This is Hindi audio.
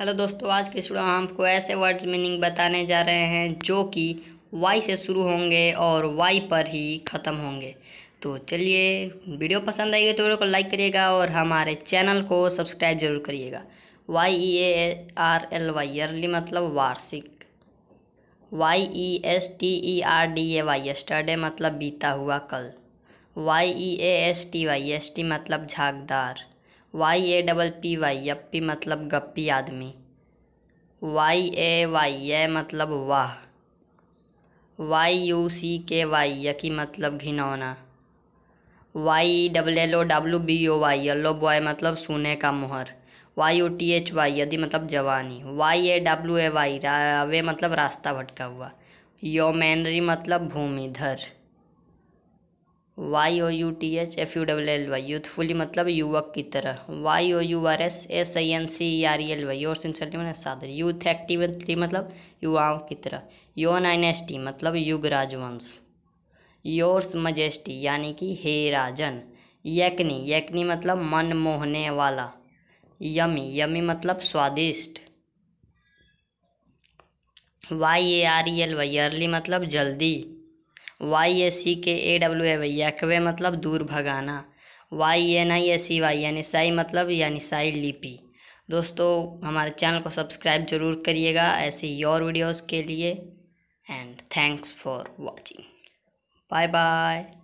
हेलो दोस्तों आज के शुरू हम आपको ऐसे वर्ड्स मीनिंग बताने जा रहे हैं जो कि वाई से शुरू होंगे और वाई पर ही ख़त्म होंगे तो चलिए वीडियो पसंद आएगी तो वीडियो को लाइक करिएगा और हमारे चैनल को सब्सक्राइब जरूर करिएगा Y E A R L Y early मतलब वार्षिक Y E S T E R D A Y yesterday मतलब बीता हुआ कल Y E A S T Y S T मतलब झागदार Y A double P Y yuppie मतलब गप्पी आदमी वाई ए वाई ए मतलब वाह वाई यू सी के वाई यकी मतलब घिनौना Y double L O W B O Y yellow boy मतलब सोने का मोहर Y O T H Y यदि मतलब जवानी Y A W A Y way मतलब रास्ता भटका हुआ योमेनरी मतलब भूमिधर Y O U T H F U double L Y youthfully मतलब युवक की तरह Y O U R S S I N C E R L L Y मैंने सादर यूथ एक्टिविटी मतलब युवाओं की तरह योन टी मतलब युग राजवंश योर्स मजेस्टी यानी कि हे राजन यकनी यकनी मतलब मन मोहने वाला यमी यमी मतलब स्वादिष्ट Y A R E L Y early मतलब जल्दी वाई ए सी के ए डब्ल्यू ए वाई यकवे मतलब दूर भगाना Y N I A C Y यानी साई मतलब यानी साई लिपि दोस्तों हमारे चैनल को सब्सक्राइब जरूर करिएगा ऐसे ही और वीडियोज़ के लिए and thanks for watching bye bye